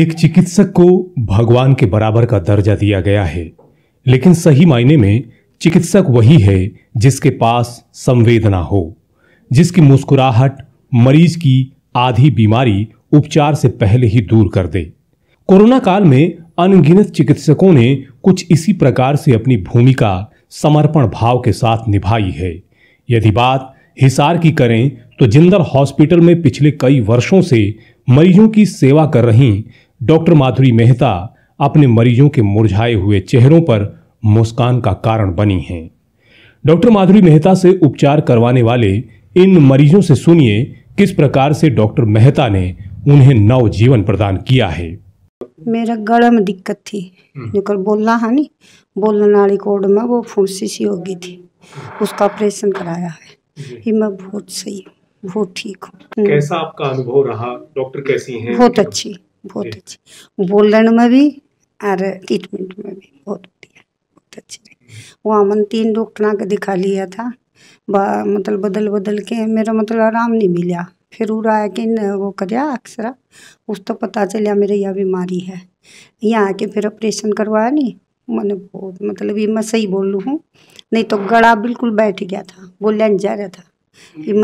एक चिकित्सक को भगवान के बराबर का दर्जा दिया गया है लेकिन सही मायने में चिकित्सक वही है जिसके पास संवेदना हो जिसकी मुस्कुराहट मरीज की आधी बीमारी उपचार से पहले ही दूर कर दे कोरोना काल में अनगिनत चिकित्सकों ने कुछ इसी प्रकार से अपनी भूमिका समर्पण भाव के साथ निभाई है यदि बात हिसार की करें तो जिंदल हॉस्पिटल में पिछले कई वर्षों से मरीजों की सेवा कर रही डॉक्टर माधुरी मेहता अपने मरीजों के मुरझाए हुए चेहरों पर मुस्कान का कारण बनी हैं डॉक्टर माधुरी मेहता से उपचार करवाने वाले इन मरीजों से सुनिए किस प्रकार से डॉक्टर मेहता ने उन्हें नव जीवन प्रदान किया है मेरा गला में दिक्कत थी हम्म। जोकर बोलना है नी बोलने वाली कोड में वो फूसी सी हो गई थी उसका ऑपरेशन कराया है मैं बहुत सही हूँ वो ठीक हो हम्म। कैसा आपका अनुभव रहा डॉक्टर कैसी हैं बहुत अच्छी बहुत अच्छी बोलने में भी और ट्रीटमेंट में भी बहुत बढ़िया बहुत अच्छी वहाँ मन तीन डॉक्टर का दिखा लिया था मतलब बदल बदल के मेरा मतलब आराम नहीं मिला फिर उड़ा कि वो करया अक्सर उस तो पता चलिया मेरे यह बीमारी है यहाँ आके फिर ऑपरेशन करवाया नहीं मैंने बहुत मतलब ये मैं सही बोल रू हूँ नहीं तो गड़ा बिल्कुल बैठ गया था बोलने जा रहा था Dear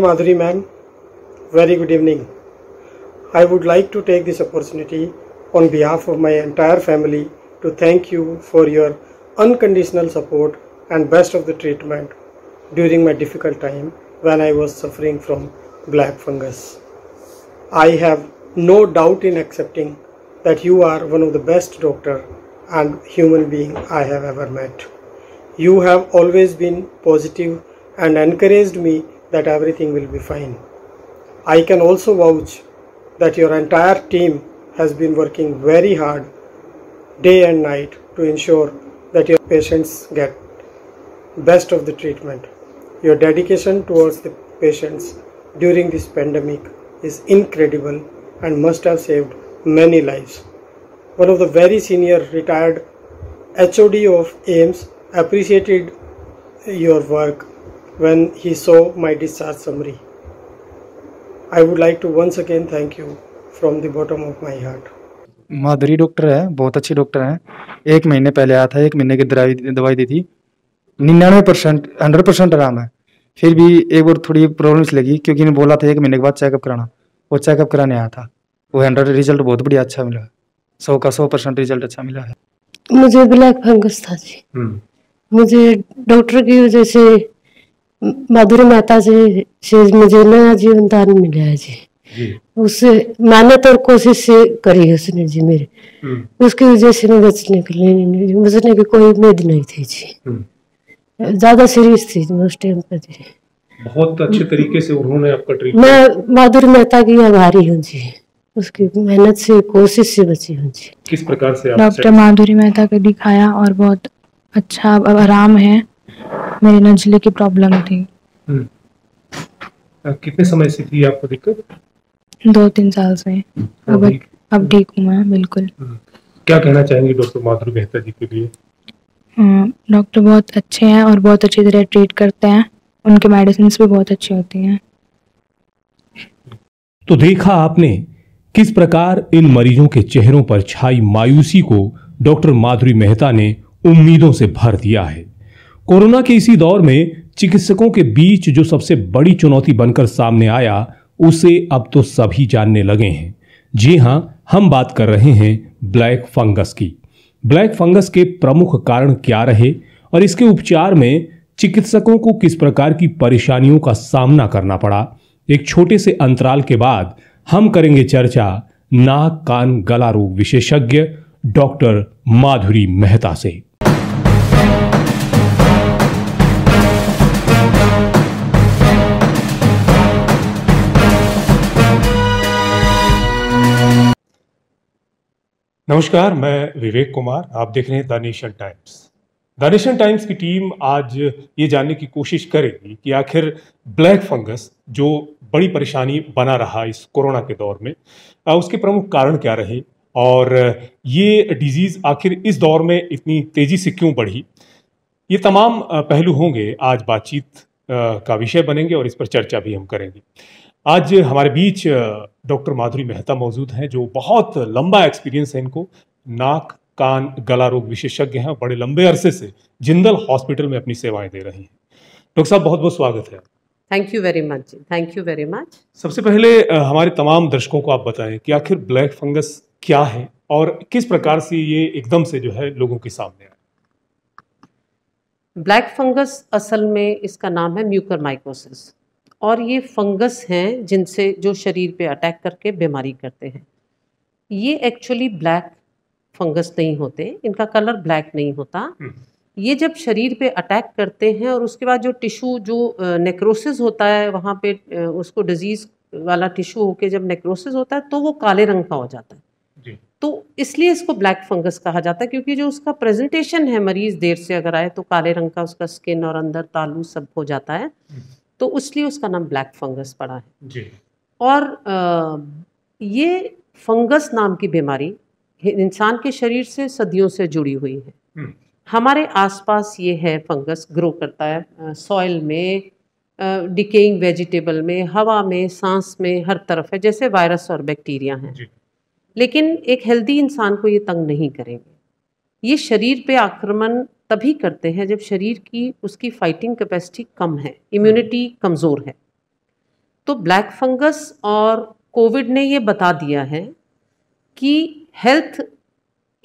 Madhuri ma'am, very good evening. I would like to take this opportunity on behalf of my entire family to thank you for your unconditional support and best of the treatment during my difficult time when I was suffering from black fungus. I have no doubt in accepting that you are one of the best doctor and human being I have ever met. You have always been positive and encouraged me that everything will be fine. I can also vouch that your entire team has been working very hard day and night to ensure that your patients get best of the treatment. Your dedication towards the patients during this pandemic is incredible and must have saved many lives. One of the very senior retired HOD of AIMS appreciated your work when he saw my discharge summary. I would like to once again thank you from the bottom of my heart. Madhuri doctor है बहुत अच्छी doctor है एक महीने पहले आया था एक महीने की दवाई दवाई दी थी निन्यानवे परसेंट हंड्रेड परसेंट आराम है फिर भी एक बार थोड़ी प्रॉब्लम्स लगी क्योंकि इन्हें बोला था एक महीने के बाद चेकअप कराना वो चेकअप कराने आया था वो हंड्रेड रिजल्ट बहुत बढ़िया अच्छा मिला सौ का सौ परसेंट रिजल्ट अच्छा मिला है मुझे ब्लैक फंगस था जी हम्म। मुझे डॉक्टर की वजह से माधुरी माता से, से मुझे नया जीवन दान मिला है जी, जी। उससे मेहनत और कोशिश से करी है उसने जी मेरे हम्म। उसकी वजह से मैं बचने के लिए बचने की कोई उम्मीद नहीं थी जी हम्म। ज्यादा सीरियस थी उस टाइम पर जी बहुत अच्छे तरीके से उन्होंने आपका ट्रीटमेंट मैं माधुरी मेहता की आभारी हूँ जी उसकी मेहनत से कोशिश से बची हूँ जी किस प्रकार से डॉक्टर माधुरी मेहता को दिखाया और बहुत अच्छा अब आराम है मेरी नजले की प्रॉब्लम थी हम्म। कितने समय से थी आपको दिक्कत दो तीन साल से हम्म। अब अब ठीक हूँ मैं बिल्कुल हम्म। क्या कहना चाहेंगे डॉक्टर माधुर मेहता जी के लिए डॉक्टर बहुत अच्छे हैं और बहुत अच्छी तरह ट्रीट करते हैं उनके मेडिसिन भी बहुत अच्छी होती हैं तो देखा आपने किस प्रकार इन मरीजों के चेहरों पर छाई मायूसी को डॉक्टर माधुरी मेहता ने उम्मीदों से भर दिया है कोरोना के इसी दौर में चिकित्सकों के बीच जो सबसे बड़ी चुनौती बनकर सामने आया उसे अब तो सभी जानने लगे हैं जी हाँ हम बात कर रहे हैं ब्लैक फंगस की ब्लैक फंगस के प्रमुख कारण क्या रहे और इसके उपचार में चिकित्सकों को किस प्रकार की परेशानियों का सामना करना पड़ा एक छोटे से अंतराल के बाद हम करेंगे चर्चा नाक कान गला रोग विशेषज्ञ डॉक्टर माधुरी मेहता से नमस्कार मैं विवेक कुमार आप देख रहे हैं the Nation Times the Nation Times की टीम आज ये जानने की कोशिश करेगी कि आखिर ब्लैक फंगस जो बड़ी परेशानी बना रहा इस कोरोना के दौर में उसके प्रमुख कारण क्या रहे और ये डिजीज़ आखिर इस दौर में इतनी तेज़ी से क्यों बढ़ी ये तमाम पहलू होंगे आज बातचीत का विषय बनेंगे और इस पर चर्चा भी हम करेंगे आज हमारे बीच डॉक्टर माधुरी मेहता मौजूद हैं जो बहुत लंबा एक्सपीरियंस है इनको नाक कान गला रोग विशेषज्ञ हैं बड़े लंबे अरसे से जिंदल हॉस्पिटल में अपनी सेवाएं दे रहे हैं डॉक्टर साहब बहुत बहुत स्वागत है thank you very much thank you very much सबसे पहले हमारे तमाम दर्शकों को आप बताएं कि आखिर ब्लैक फंगस क्या है और किस प्रकार से ये एकदम से जो है लोगों के सामने आए ब्लैक फंगस असल में इसका नाम है म्यूकर माइकोसिस और ये फंगस हैं जिनसे जो शरीर पे अटैक करके बीमारी करते हैं ये एक्चुअली ब्लैक फंगस नहीं होते इनका कलर ब्लैक नहीं होता हम्म। ये जब शरीर पे अटैक करते हैं और उसके बाद जो टिशू जो नेक्रोसिस होता है वहाँ पे उसको डिजीज़ वाला टिशू होके जब नेक्रोसिस होता है तो वो काले रंग का हो जाता है जी। तो इसलिए इसको ब्लैक फंगस कहा जाता है क्योंकि जो उसका प्रेजेंटेशन है मरीज देर से अगर आए तो काले रंग का उसका स्किन और अंदर तालू सब हो जाता है हम्म। तो इसलिए उसका नाम ब्लैक फंगस पड़ा है जी और आ, ये फंगस नाम की बीमारी इंसान के शरीर से सदियों से जुड़ी हुई है हम्म। हमारे आसपास ये है फंगस ग्रो करता है सॉइल में डिकेइंग वेजिटेबल में हवा में सांस में हर तरफ है जैसे वायरस और बैक्टीरिया हैं लेकिन एक हेल्दी इंसान को ये तंग नहीं करेंगे ये शरीर पे आक्रमण तभी करते हैं जब शरीर की उसकी फाइटिंग कैपेसिटी कम है इम्यूनिटी हम्म। कमज़ोर है तो ब्लैक फंगस और कोविड ने ये बता दिया है कि हेल्थ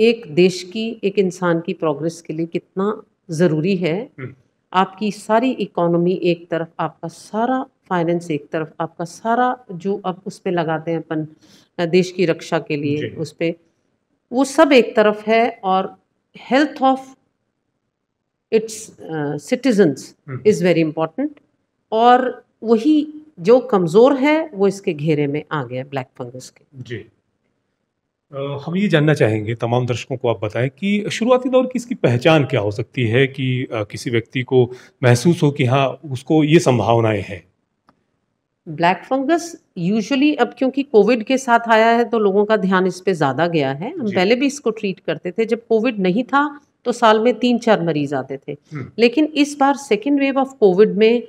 एक देश की एक इंसान की प्रोग्रेस के लिए कितना ज़रूरी है हम्म। आपकी सारी इकोनॉमी एक तरफ आपका सारा फाइनेंस एक तरफ आपका सारा जो अब उस पर लगाते हैं अपन देश की रक्षा के लिए उस पर वो सब एक तरफ है और health of its citizens is very important और वही जो कमज़ोर है वो इसके घेरे में आ गया ब्लैक फंगस के जी हम ये जानना चाहेंगे तमाम दर्शकों को आप बताएं कि शुरुआती दौर की इसकी पहचान क्या हो सकती है कि किसी व्यक्ति को महसूस हो कि हाँ उसको ये संभावनाएं हैं ब्लैक फंगस यूजुअली अब क्योंकि कोविड के साथ आया है तो लोगों का ध्यान इस पर ज़्यादा गया है हम पहले भी इसको ट्रीट करते थे जब कोविड नहीं था तो साल में तीन चार मरीज आते थे हम्म। लेकिन इस बार सेकेंड वेव ऑफ कोविड में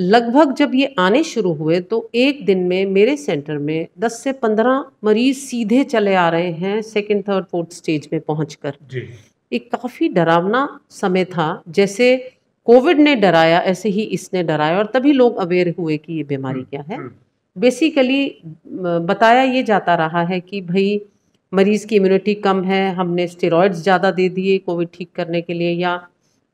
लगभग जब ये आने शुरू हुए तो एक दिन में मेरे सेंटर में 10 से 15 मरीज सीधे चले आ रहे हैं सेकेंड थर्ड फोर्थ स्टेज में पहुँच कर एक काफ़ी डरावना समय था जैसे कोविड ने डराया ऐसे ही इसने डराया और तभी लोग अवेयर हुए कि ये बीमारी हम्म, क्या है बेसिकली हम्म। बताया ये जाता रहा है कि भाई मरीज़ की इम्यूनिटी कम है हमने स्टेरॉइड्स ज़्यादा दे दिए कोविड ठीक करने के लिए या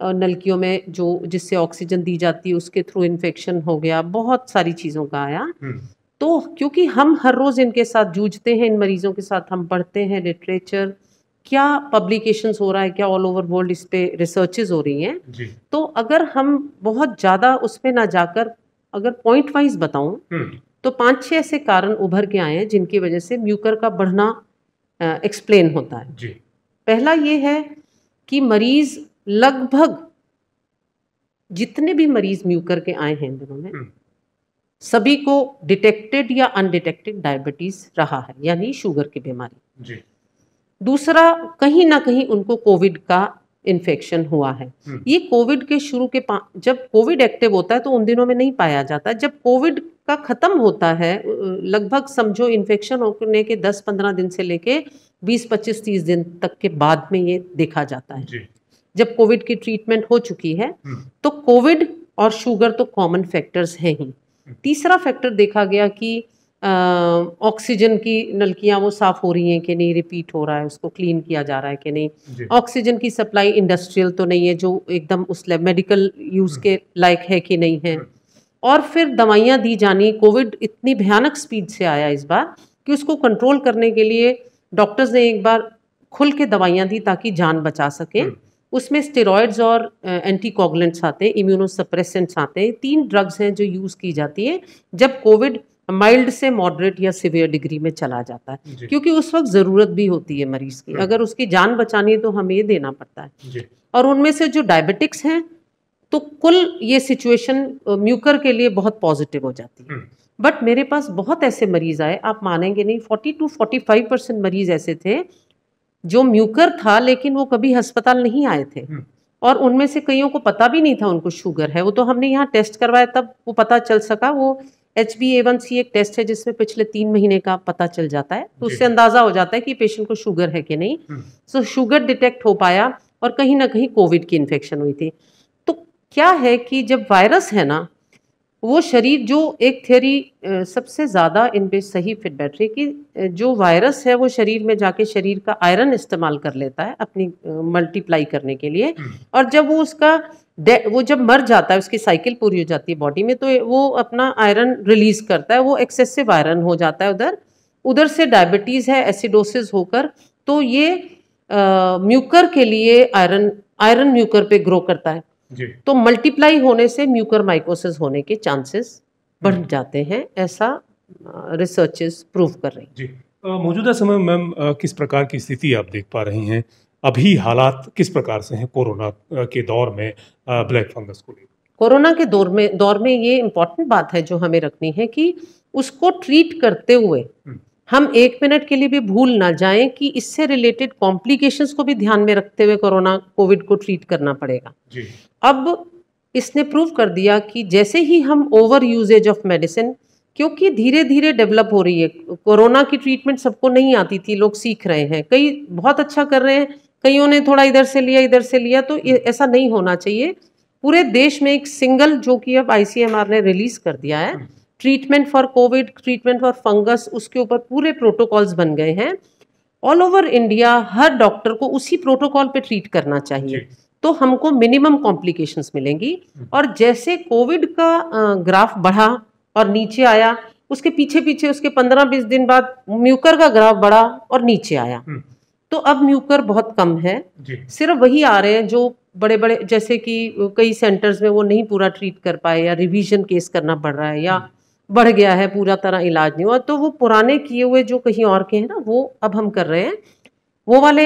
नलकियों में जो जिससे ऑक्सीजन दी जाती है उसके थ्रू इन्फेक्शन हो गया बहुत सारी चीज़ों का आया हम्म। तो क्योंकि हम हर रोज़ इनके साथ जूझते हैं इन मरीज़ों के साथ हम पढ़ते हैं लिटरेचर क्या पब्लिकेशंस हो रहा है क्या ऑल ओवर वर्ल्ड इस पर रिसर्चेज हो रही हैं तो अगर हम बहुत ज़्यादा उस पर ना जाकर अगर पॉइंट वाइज बताऊँ तो पांच छह ऐसे कारण उभर के आए हैं जिनकी वजह से म्यूकर का बढ़ना एक्सप्लेन होता है जी पहला ये है कि मरीज़ लगभग जितने भी मरीज़ म्यू करके आए हैं इन दिनों में हम्म। सभी को डिटेक्टेड या अनडिटेक्टेड डायबिटीज़ रहा है यानी शुगर की बीमारी दूसरा कहीं ना कहीं उनको कोविड का इन्फेक्शन हुआ है हम्म। ये कोविड के शुरू के जब कोविड एक्टिव होता है तो उन दिनों में नहीं पाया जाता जब कोविड का ख़त्म होता है लगभग समझो इन्फेक्शन होने के 10-15 दिन से लेके 20-25-30 दिन तक के बाद में ये देखा जाता है जब कोविड की ट्रीटमेंट हो चुकी है हम्म। तो कोविड और शुगर तो कॉमन फैक्टर्स हैं ही हम्म। तीसरा फैक्टर देखा गया कि ऑक्सीजन की नलकियां वो साफ़ हो रही हैं कि नहीं रिपीट हो रहा है उसको क्लीन किया जा रहा है कि नहीं ऑक्सीजन की सप्लाई इंडस्ट्रियल तो नहीं है जो एकदम उस मेडिकल हम्म। यूज़ के लायक है कि नहीं है और फिर दवाइयाँ दी जानी कोविड इतनी भयानक स्पीड से आया इस बार कि उसको कंट्रोल करने के लिए डॉक्टर्स ने एक बार खुल के दवाइयाँ दी ताकि जान बचा सकें हम्म। उसमें स्टेरॉयड्स और एंटीकोगलेंट्स आते हैं इम्यूनोसप्रेसेंट्स आते हैं तीन ड्रग्स हैं जो यूज़ की जाती है जब कोविड माइल्ड से मॉडरेट या सिवियर डिग्री में चला जाता है क्योंकि उस वक्त ज़रूरत भी होती है मरीज़ की हम्म। अगर उसकी जान बचानी है तो हमें ये देना पड़ता है और उनमें से जो डायबिटिक्स हैं तो कुल ये सिचुएशन म्यूकर के लिए बहुत पॉजिटिव हो जाती है बट हम्म। मेरे पास बहुत ऐसे मरीज आए आप मानेंगे नहीं forty two forty five percent मरीज ऐसे थे जो म्यूकर था लेकिन वो कभी अस्पताल नहीं आए थे हम्म। और उनमें से कईयों को पता भी नहीं था उनको शुगर है वो तो हमने यहाँ टेस्ट करवाया तब वो पता चल सका वो H B A one C एक टेस्ट है जिसमें पिछले तीन महीने का पता चल जाता है तो उससे अंदाज़ा हो जाता है कि पेशेंट को शुगर है कि नहीं सो हम्म। शुगर डिटेक्ट हो पाया और कहीं ना कहीं कोविड की इन्फेक्शन हुई थी क्या है कि जब वायरस है ना वो शरीर जो एक थ्योरी सबसे ज़्यादा इन पे सही फिट बैठ रही कि जो वायरस है वो शरीर में जाके शरीर का आयरन इस्तेमाल कर लेता है अपनी मल्टीप्लाई करने के लिए हम्म। और जब वो उसका वो जब मर जाता है उसकी साइकिल पूरी हो जाती है बॉडी में तो वो अपना आयरन रिलीज करता है वो एक्सेसिव आयरन हो जाता है उधर उधर से डायबिटीज़ है एसिडोसिस होकर तो ये म्यूकर के लिए आयरन आयरन म्यूकर पे ग्रो करता है तो मल्टीप्लाई होने से म्यूकर माइकोसिस होने के चांसेस बढ़ हम्म। जाते हैं ऐसा रिसर्चेस प्रूव कर रही हैं मौजूदा समय में मैम किस प्रकार की स्थिति आप देख पा रही हैं अभी हालात किस प्रकार से हैं कोरोना के दौर में ब्लैक फंगस को लेकर कोरोना के दौर में दौर में ये इम्पोर्टेंट बात है जो हमें रखनी है कि उसको ट्रीट करते हुए हम्म। हम एक मिनट के लिए भी भूल ना जाएं कि इससे रिलेटेड कॉम्प्लिकेशंस को भी ध्यान में रखते हुए कोरोना कोविड को ट्रीट करना पड़ेगा जी। अब इसने प्रूव कर दिया कि जैसे ही हम ओवर यूजेज ऑफ मेडिसिन क्योंकि धीरे धीरे डेवलप हो रही है कोरोना की ट्रीटमेंट सबको नहीं आती थी लोग सीख रहे हैं कई बहुत अच्छा कर रहे हैं कईयों ने थोड़ा इधर से लिया इधर से लिया तो ऐसा नहीं होना चाहिए पूरे देश में एक सिंगल जो कि अब आई ने रिलीज कर दिया है treatment for covid treatment for fungus उसके ऊपर पूरे प्रोटोकॉल्स बन गए हैं ऑल ओवर इंडिया हर डॉक्टर को उसी प्रोटोकॉल पे ट्रीट करना चाहिए तो हमको मिनिमम कॉम्प्लिकेशंस मिलेंगी हम्म। और जैसे कोविड का ग्राफ बढ़ा और नीचे आया उसके पीछे पीछे उसके पंद्रह बीस दिन बाद म्यूकर का ग्राफ बढ़ा और नीचे आया हम्म। तो अब म्यूकर बहुत कम है सिर्फ वही आ रहे हैं जो बड़े बड़े जैसे कि कई सेंटर्स में वो नहीं पूरा ट्रीट कर पाए या रिवीजन केस करना पड़ रहा है या हम्म। बढ़ गया है पूरा तरह इलाज नहीं हुआ तो वो पुराने किए हुए जो कहीं और के हैं ना वो अब हम कर रहे हैं वो वाले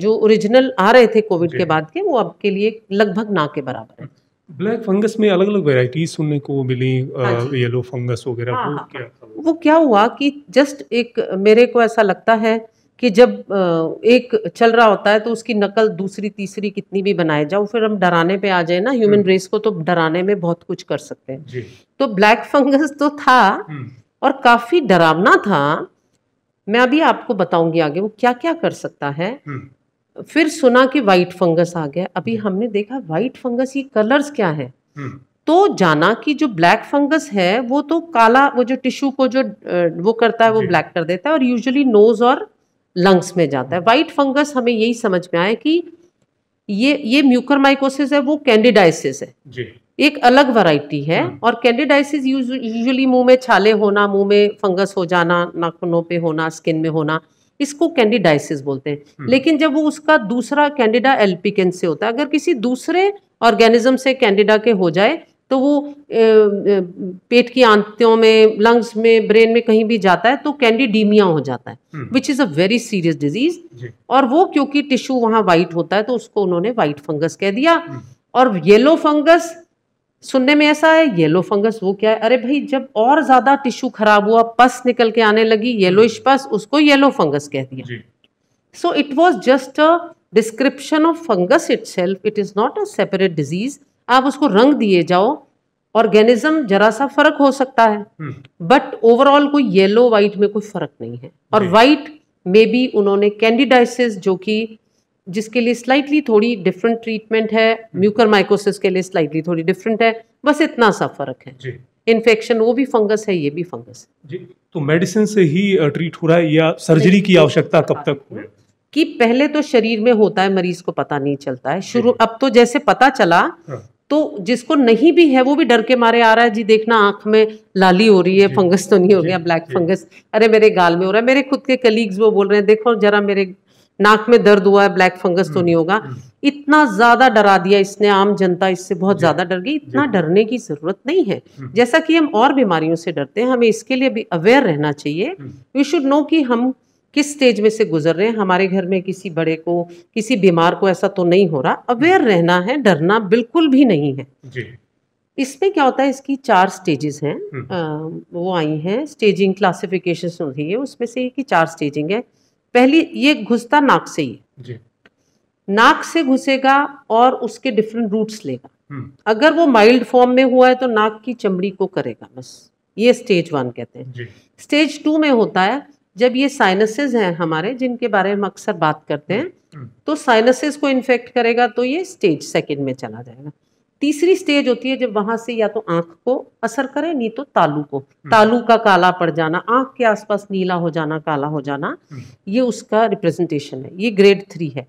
जो ओरिजिनल आ रहे थे कोविड के बाद के वो अब के लिए लगभग ना के बराबर है ब्लैक फंगस में अलग अलग वेराइटी सुनने को मिली येलो फंगस हाँ वगैरह हाँ, वो हाँ, क्या हाँ। वो क्या हुआ कि जस्ट एक मेरे को ऐसा लगता है कि जब एक चल रहा होता है तो उसकी नकल दूसरी तीसरी कितनी भी बनाए जाओ फिर हम डराने पे आ जाए ना ह्यूमन रेस को तो डराने में बहुत कुछ कर सकते हैं तो ब्लैक फंगस तो था हम्म। और काफी डरावना था मैं अभी आपको बताऊंगी आगे वो क्या क्या कर सकता है हम्म। फिर सुना कि वाइट फंगस आ गया अभी हमने देखा वाइट फंगस ये कलर्स क्या है हम्म। तो जाना कि जो ब्लैक फंगस है वो तो काला वो जो टिश्यू को जो वो करता है वो ब्लैक कर देता है और यूजुअली नोज और लंग्स में जाता है वाइट फंगस हमें यही समझ में आया कि ये ये म्यूकर माइकोसिस है वो कैंडिडाइसिस है जी एक अलग वैरायटी है हाँ। और कैंडिडाइसिस यूजुअली मुंह में छाले होना मुंह में फंगस हो जाना नाखूनों पे होना स्किन में होना इसको कैंडिडाइसिस बोलते हैं हम्म। लेकिन जब वो उसका दूसरा कैंडिडा एल्पिकन से होता है अगर किसी दूसरे ऑर्गेनिज्म से कैंडिडा के हो जाए तो वो पेट की आंतियों में लंग्स में ब्रेन में कहीं भी जाता है तो कैंडिडीमिया हो जाता है which is a very serious disease और वो क्योंकि टिश्यू वहां वाइट होता है तो उसको उन्होंने वाइट फंगस कह दिया हम्म। और येलो फंगस सुनने में ऐसा है येलो फंगस वो क्या है अरे भाई जब और ज्यादा टिश्यू खराब हुआ पस निकल के आने लगी येलो पस उसको येलो फंगस कह दिया so it was just a description of fungus itself it is not a separate disease आप उसको रंग दिए जाओ ऑर्गेनिज्म जरा सा फर्क हो सकता है बट हम्म। ओवरऑल कोई येलो वाइट में कोई फर्क नहीं है और वाइट में भी उन्होंने कैंडिडाइसिस जो कि जिसके लिए स्लाइटली थोड़ी डिफरेंट ट्रीटमेंट है म्यूकर हम्म। माइकोसिस के लिए स्लाइटली थोड़ी डिफरेंट है बस इतना सा फर्क है इन्फेक्शन वो भी फंगस है ये भी फंगस है जी तो मेडिसिन से ही ट्रीट हो रहा है या सर्जरी की आवश्यकता कब तक हो हाँ, कि पहले तो शरीर में होता है मरीज को पता नहीं चलता है शुरू अब तो जैसे पता चला हाँ। तो जिसको नहीं भी है वो भी डर के मारे आ रहा है जी देखना आंख में लाली हो रही है फंगस तो नहीं हो गया ब्लैक फंगस अरे मेरे गाल में हो रहा है मेरे खुद के कलीग्स वो बोल रहे हैं देखो जरा मेरे नाक में दर्द हुआ है ब्लैक फंगस तो हम्म, नहीं होगा हम्म। इतना ज्यादा डरा दिया इसने आम जनता इससे बहुत ज्यादा डर गई इतना डरने की जरूरत नहीं है हम्म। जैसा कि हम और बीमारियों से डरते हैं हमें इसके लिए भी अवेयर रहना चाहिए वी शुड नो कि हम किस स्टेज में से गुजर रहे हैं हमारे घर में किसी बड़े को किसी बीमार को ऐसा तो नहीं हो रहा अवेयर रहना है डरना बिल्कुल भी नहीं है इसमें क्या होता है इसकी चार स्टेजेस हैं वो आई हैं स्टेजिंग क्लासिफिकेशन रही है उसमें से ये ही चार स्टेजिंग है पहली ये घुसता नाक से ही जी। नाक से घुसेगा और उसके डिफरेंट रूट्स लेगा हम्म। अगर वो माइल्ड फॉर्म में हुआ है तो नाक की चमड़ी को करेगा बस ये स्टेज वन कहते हैं स्टेज टू में होता है जब ये साइनसेस हैं हमारे जिनके बारे में अक्सर बात करते हैं हम्म। तो साइनसेस को इन्फेक्ट करेगा तो ये स्टेज सेकेंड में चला जाएगा तीसरी स्टेज होती है जब वहां से या तो आंख को असर करे नहीं तो तालू को हम्म। तालू का काला पड़ जाना आंख के आसपास नीला हो जाना काला हो जाना हम्म। ये उसका रिप्रेजेंटेशन है ये ग्रेड थ्री है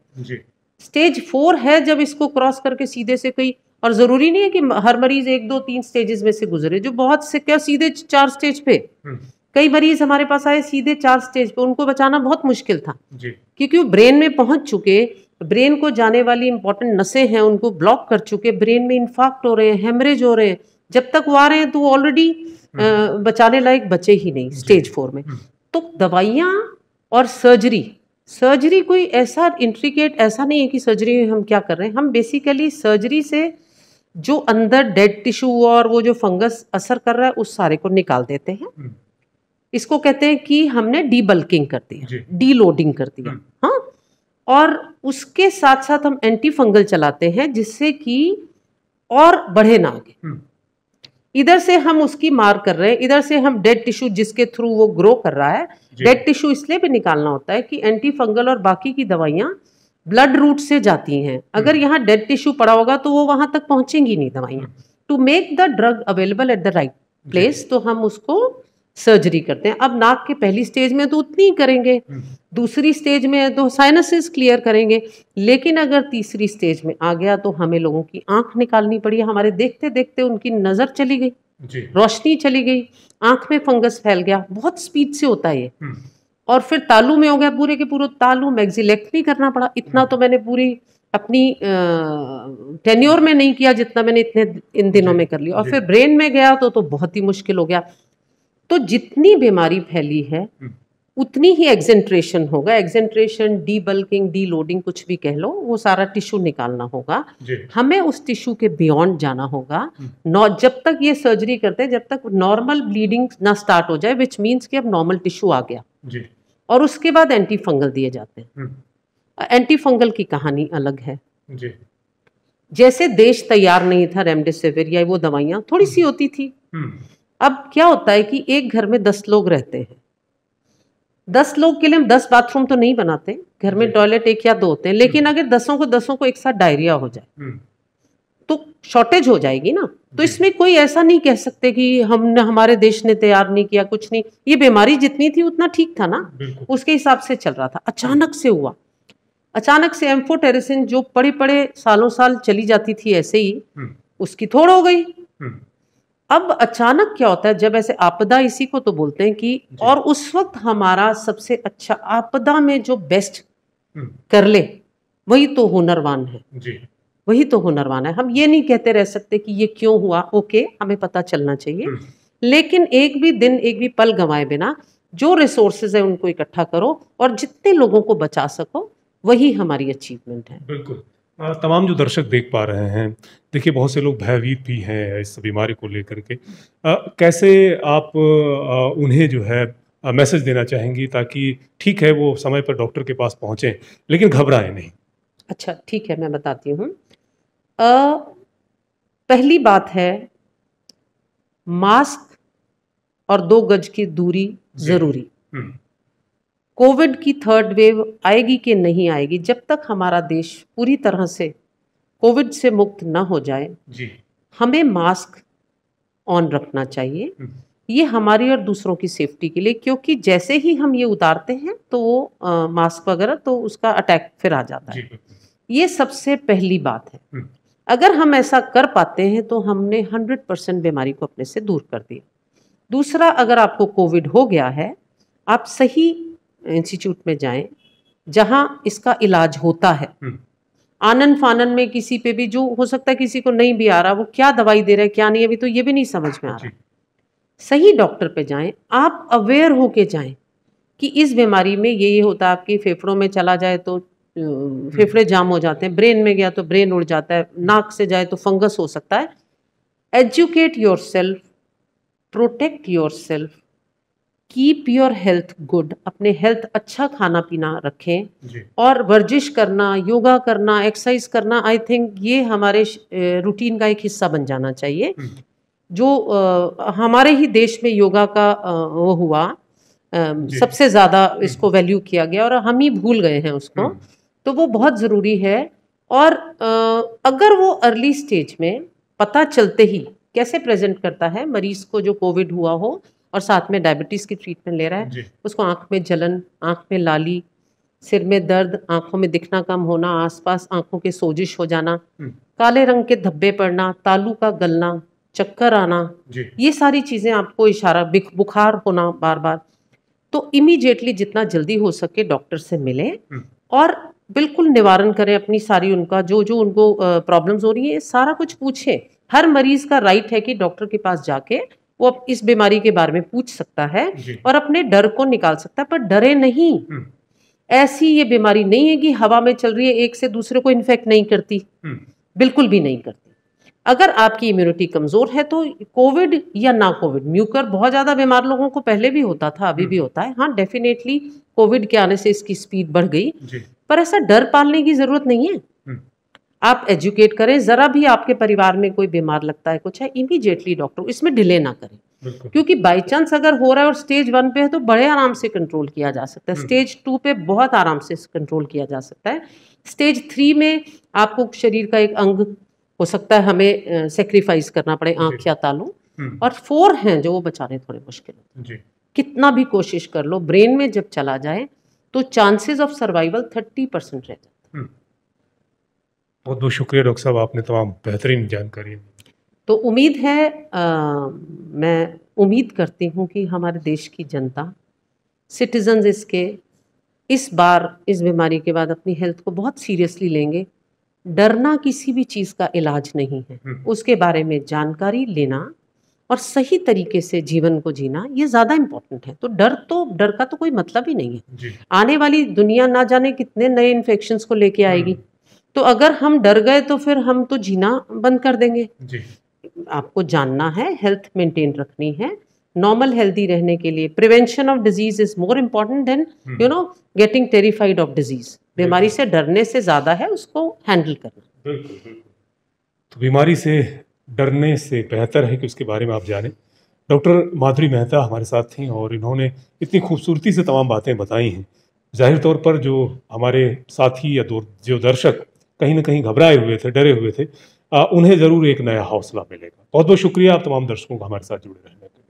स्टेज फोर है जब इसको क्रॉस करके सीधे से कोई और जरूरी नहीं है कि हर मरीज एक दो तीन स्टेजेस में से गुजरे जो बहुत से क्या सीधे चार स्टेज पे हम्म। कई मरीज हमारे पास आए सीधे चार स्टेज पे उनको बचाना बहुत मुश्किल था क्योंकि वो ब्रेन में पहुंच चुके ब्रेन को जाने वाली इंपॉर्टेंट नसें हैं उनको ब्लॉक कर चुके ब्रेन में इन्फाक्ट हो रहे हैं हेमरेज हो रहे हैं जब तक वो आ रहे हैं तो ऑलरेडी हम्म, हम्म। बचाने लायक बचे ही नहीं स्टेज फोर में हम्म। तो दवाइयाँ और सर्जरी सर्जरी कोई ऐसा इंट्रिकेट ऐसा नहीं है कि सर्जरी में हम क्या कर रहे हैं हम बेसिकली सर्जरी से जो अंदर डेड टिश्यू और वो जो फंगस असर कर रहा है उस सारे को निकाल देते हैं इसको कहते हैं कि हमने डीबल्किंग कर दिया डीलोडिंग कर दिया हाँ और उसके साथ साथ हम एंटी फंगल चलाते हैं जिससे कि और बढ़े ना आगे हम्म। इधर से हम उसकी मार कर रहे हैं इधर से हम डेड टिश्यू जिसके थ्रू वो ग्रो कर रहा है डेड टिश्यू इसलिए भी निकालना होता है कि एंटी फंगल और बाकी की दवाइयाँ ब्लड रूट से जाती हैं अगर हम्म। यहाँ डेड टिश्यू पड़ा होगा तो वो वहां तक पहुंचेंगी नहीं दवाइयाँ to make the drug available at the right place तो हम उसको सर्जरी करते हैं अब नाक के पहली स्टेज में तो उतनी ही करेंगे हम्म। दूसरी स्टेज में तो साइनसिस क्लियर करेंगे लेकिन अगर तीसरी स्टेज में आ गया तो हमें लोगों की आंख निकालनी पड़ी हमारे देखते देखते उनकी नज़र चली गई रोशनी चली गई आंख में फंगस फैल गया बहुत स्पीड से होता है ये हम्म। और फिर तालू में हो गया पूरे के पूरे तालू नहीं करना पड़ा इतना हम्म। तो मैंने पूरी अपनी टेन्योर में नहीं किया जितना मैंने इतने इन दिनों में कर लिया और फिर ब्रेन में गया तो तो बहुत ही मुश्किल हो गया तो जितनी बीमारी फैली है हम्म। उतनी ही एक्जेंट्रेशन होगा exenteration debulking deloading कुछ भी कह लो वो सारा टिश्यू निकालना होगा हमें उस टिश्यू के बियॉन्ड जाना होगा नौ हम्म। जब तक ये सर्जरी करते हैं जब तक नॉर्मल ब्लीडिंग ना स्टार्ट हो जाए विच मीन्स कि अब नॉर्मल टिश्यू आ गया और उसके बाद एंटी फंगल दिए जाते हैं एंटी हम्म। फंगल की कहानी अलग है जैसे देश तैयार नहीं था रेमडेसिविर या वो दवाइयाँ थोड़ी सी होती थी अब क्या होता है कि एक घर में दस लोग रहते हैं दस लोग के लिए हम दस बाथरूम तो नहीं बनाते घर में टॉयलेट एक या दो होते हैं लेकिन अगर दसों को दसों को एक साथ डायरिया हो जाए हम्म। तो शॉर्टेज हो जाएगी ना तो इसमें कोई ऐसा नहीं कह सकते कि हमने हमारे देश ने तैयार नहीं किया कुछ नहीं ये बीमारी जितनी थी उतना ठीक था ना उसके हिसाब से चल रहा था अचानक से हुआ अचानक से एम्फोटेरिसिन जो पड़े पड़े सालों साल चली जाती थी ऐसे ही हम्म। उसकी थोड़ हो गई हम्म। अब अचानक क्या होता है जब ऐसे आपदा इसी को तो बोलते हैं कि और उस वक्त हमारा सबसे अच्छा आपदा में जो बेस्ट हम्म। कर ले वही तो हुनरवान है जी वही तो हुनरवान है हम ये नहीं कहते रह सकते कि ये क्यों हुआ ओके हमें पता चलना चाहिए हम्म। लेकिन एक भी दिन एक भी पल गंवाए बिना जो रिसोर्सेज है उनको इकट्ठा करो और जितने लोगों को बचा सको वही हमारी अचीवमेंट है बिल्कुल हाँ, तमाम जो दर्शक देख पा रहे हैं देखिए बहुत से लोग भयभीत भी हैं इस बीमारी को लेकर के कैसे आप उन्हें जो है मैसेज देना चाहेंगी ताकि ठीक है वो समय पर डॉक्टर के पास पहुँचें लेकिन घबराएं नहीं अच्छा ठीक है मैं बताती हूँ पहली बात है मास्क और दो गज की दूरी ज़रूरी कोविड की थर्ड वेव आएगी कि नहीं आएगी जब तक हमारा देश पूरी तरह से कोविड से मुक्त न हो जाए जी। हमें मास्क ऑन रखना चाहिए हम्म। ये हमारी और दूसरों की सेफ्टी के लिए क्योंकि जैसे ही हम ये उतारते हैं तो वो आ, मास्क वगैरह तो उसका अटैक फिर आ जाता है ये सबसे पहली बात है हम्म। अगर हम ऐसा कर पाते हैं तो हमने हंड्रेड परसेंट बीमारी को अपने से दूर कर दिया दूसरा अगर आपको कोविड हो गया है आप सही इंस्टीट्यूट में जाएं जहां इसका इलाज होता है हम्म। आनन फानन में किसी पे भी जो हो सकता है किसी को नहीं भी आ रहा वो क्या दवाई दे रहा है क्या नहीं अभी तो ये भी नहीं समझ में आ रहा सही डॉक्टर पे जाएं आप अवेयर होके जाएं कि इस बीमारी में ये ये होता है आपकी फेफड़ों में चला जाए तो फेफड़े हम्म। जाम हो जाते हैं ब्रेन में गया तो ब्रेन उड़ जाता है नाक से जाए तो फंगस हो सकता है educate yourself protect yourself keep your health good अपने हेल्थ अच्छा खाना पीना रखें और वर्जिश करना योगा करना एक्सरसाइज करना आई थिंक ये हमारे रूटीन का एक हिस्सा बन जाना चाहिए हम्म। जो आ, हमारे ही देश में योगा का आ, वो हुआ आ, सबसे ज़्यादा हम्म। इसको वैल्यू किया गया और हम ही भूल गए हैं उसको हम्म। तो वो बहुत ज़रूरी है और आ, अगर वो अर्ली स्टेज में पता चलते ही कैसे प्रेजेंट करता है मरीज को जो कोविड हुआ हो और साथ में डायबिटीज़ की ट्रीटमेंट ले रहा है उसको आँख में जलन आँख में लाली सिर में दर्द आंखों में दिखना कम होना आसपास आंखों के सोजिश हो जाना हम्म। काले रंग के धब्बे पड़ना तालू का गलना चक्कर आना ये सारी चीज़ें आपको इशारा बुखार होना बार बार तो इमीजिएटली जितना जल्दी हो सके डॉक्टर से मिलें हम्म। और बिल्कुल निवारण करें अपनी सारी उनका जो जो उनको प्रॉब्लम्स हो रही है सारा कुछ पूछें हर मरीज का राइट है कि डॉक्टर के पास जाके वो अब इस बीमारी के बारे में पूछ सकता है और अपने डर को निकाल सकता है पर डरे नहीं हम्म। ऐसी ये बीमारी नहीं है कि हवा में चल रही है एक से दूसरे को इन्फेक्ट नहीं करती हम्म। बिल्कुल भी नहीं करती अगर आपकी इम्यूनिटी कमज़ोर है तो कोविड या ना कोविड म्यूकर बहुत ज़्यादा बीमार लोगों को पहले भी होता था अभी भी हम्म। होता है हाँ डेफिनेटली कोविड के आने से इसकी स्पीड बढ़ गई पर ऐसा डर पालने की ज़रूरत नहीं है आप एजुकेट करें ज़रा भी आपके परिवार में कोई बीमार लगता है कुछ है इमीडिएटली डॉक्टर इसमें डिले ना करें क्योंकि बाई चांस अगर हो रहा है और स्टेज वन पे है तो बड़े आराम से कंट्रोल किया जा सकता है स्टेज हम्म। टू पे बहुत आराम से कंट्रोल किया जा सकता है स्टेज थ्री में आपको शरीर का एक अंग हो सकता है हमें सेक्रीफाइस करना पड़े आंख या तालों हम्म। और फोर हैं जो वो बचाने थोड़े मुश्किल होते हैं कितना भी कोशिश कर लो ब्रेन में जब चला जाए तो chances of survival thirty percent रह जाता है हम्म। बहुत बहुत शुक्रिया डॉक्टर साहब आपने तमाम बेहतरीन जानकारी तो उम्मीद है आ, मैं उम्मीद करती हूँ कि हमारे देश की जनता सिटीजन इसके इस बार इस बीमारी के बाद अपनी हेल्थ को बहुत सीरियसली लेंगे डरना किसी भी चीज़ का इलाज नहीं है हम्म। उसके बारे में जानकारी लेना और सही तरीके से जीवन को जीना ये ज़्यादा इम्पोर्टेंट है तो डर तो डर का तो कोई मतलब ही नहीं है आने वाली दुनिया ना जाने कितने नए इन्फेक्शन को लेके आएगी हम्म। तो अगर हम डर गए तो फिर हम तो जीना बंद कर देंगे जी आपको जानना है हेल्थ मेंटेन रखनी है नॉर्मल हेल्दी रहने के लिए prevention of disease is more important than you know getting terrified of disease बीमारी से डरने से ज़्यादा है उसको हैंडल करना तो बीमारी से डरने से बेहतर है कि उसके बारे में आप जाने डॉक्टर माधुरी मेहता हमारे साथ थी और इन्होंने इतनी खूबसूरती से तमाम बातें बताई हैं जाहिर तौर पर जो हमारे साथी या जो दर्शक कहीं ना कहीं घबराए हुए थे डरे हुए थे उन्हें ज़रूर एक नया हौसला मिलेगा बहुत बहुत शुक्रिया आप तमाम दर्शकों को हमारे साथ जुड़े रहने के